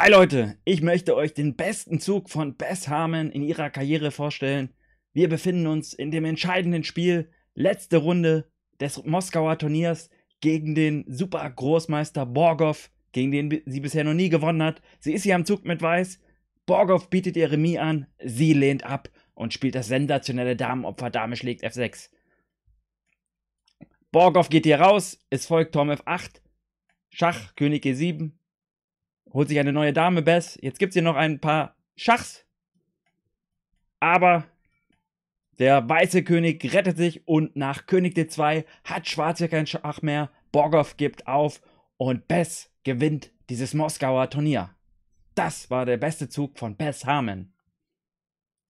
Hi Leute, ich möchte euch den besten Zug von Bess Harmon in ihrer Karriere vorstellen. Wir befinden uns in dem entscheidenden Spiel, letzte Runde des Moskauer Turniers gegen den Super Großmeister Borgov, gegen den sie bisher noch nie gewonnen hat. Sie ist hier am Zug mit Weiß. Borgov bietet ihr Remis an, sie lehnt ab und spielt das sensationelle Damenopfer Dame schlägt F6. Borgov geht hier raus, es folgt Turm F8, Schach, König G7, holt sich eine neue Dame, Bess. Jetzt gibt es hier noch ein paar Schachs. Aber der weiße König rettet sich und nach König D2 hat Schwarz hier keinen Schach mehr. Borgoff gibt auf und Bess gewinnt dieses Moskauer Turnier. Das war der beste Zug von Bess Harmon.